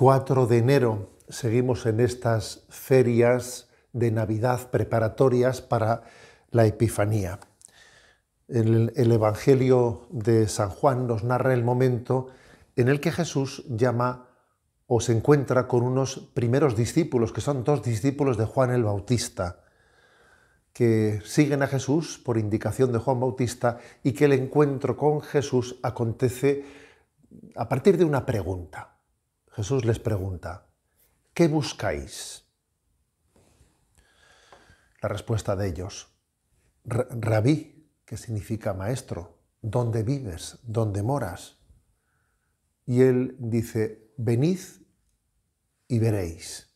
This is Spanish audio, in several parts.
4 de enero seguimos en estas ferias de Navidad preparatorias para la Epifanía. El, el Evangelio de San Juan nos narra el momento en el que Jesús llama o se encuentra con unos primeros discípulos, que son dos discípulos de Juan el Bautista, que siguen a Jesús por indicación de Juan Bautista y que el encuentro con Jesús acontece a partir de una pregunta. Jesús les pregunta, ¿qué buscáis? La respuesta de ellos, rabí, que significa maestro, ¿dónde vives? ¿Dónde moras? Y él dice, venid y veréis.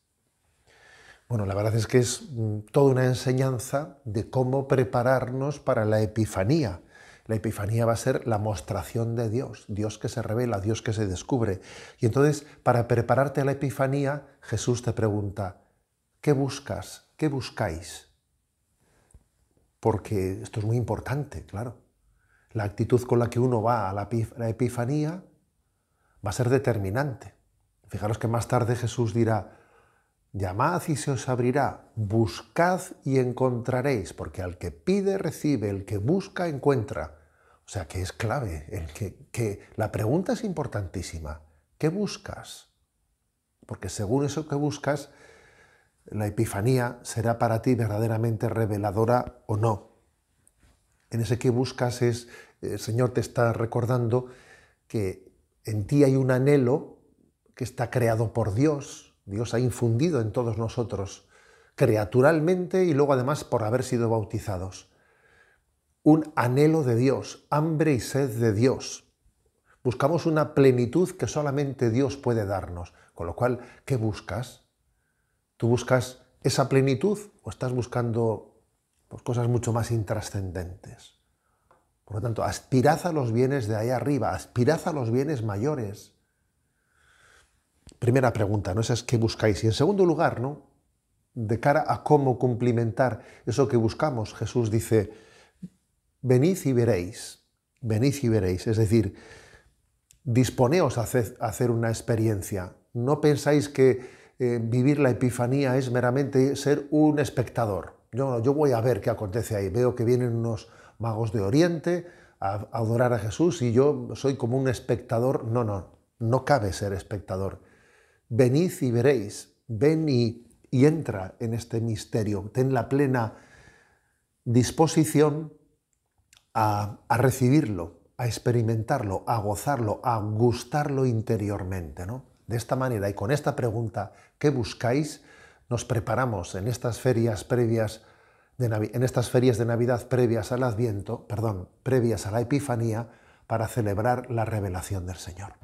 Bueno, la verdad es que es mm, toda una enseñanza de cómo prepararnos para la Epifanía, la Epifanía va a ser la mostración de Dios, Dios que se revela, Dios que se descubre. Y entonces, para prepararte a la Epifanía, Jesús te pregunta, ¿qué buscas? ¿Qué buscáis? Porque esto es muy importante, claro. La actitud con la que uno va a la Epifanía va a ser determinante. Fijaros que más tarde Jesús dirá, Llamad y se os abrirá, buscad y encontraréis, porque al que pide recibe, el que busca encuentra, o sea, que es clave, que, la pregunta es importantísima. ¿Qué buscas? Porque según eso que buscas, la Epifanía será para ti verdaderamente reveladora o no. En ese qué buscas es, el Señor te está recordando que en ti hay un anhelo que está creado por Dios. Dios ha infundido en todos nosotros, creaturalmente y luego además por haber sido bautizados un anhelo de Dios, hambre y sed de Dios. Buscamos una plenitud que solamente Dios puede darnos. Con lo cual, ¿qué buscas? ¿Tú buscas esa plenitud o estás buscando pues, cosas mucho más intrascendentes? Por lo tanto, aspirad a los bienes de ahí arriba, aspirad a los bienes mayores. Primera pregunta, ¿no? Esa es qué buscáis. Y en segundo lugar, ¿no? De cara a cómo cumplimentar eso que buscamos, Jesús dice, venid y veréis, venid y veréis. Es decir, disponeos a hacer una experiencia. No pensáis que eh, vivir la epifanía es meramente ser un espectador. Yo, yo voy a ver qué acontece ahí. Veo que vienen unos magos de Oriente a, adorar a Jesús y yo soy como un espectador. No, no, no cabe ser espectador. Venid y veréis. Ven y entra en este misterio. Ten la plena disposición a, recibirlo, a experimentarlo, a gozarlo, a gustarlo interiormente. ¿no? De esta manera y con esta pregunta, ¿qué buscáis? Nos preparamos en estas ferias previas de en estas ferias de Navidad previas al Adviento, perdón, previas a la Epifanía, para celebrar la revelación del Señor.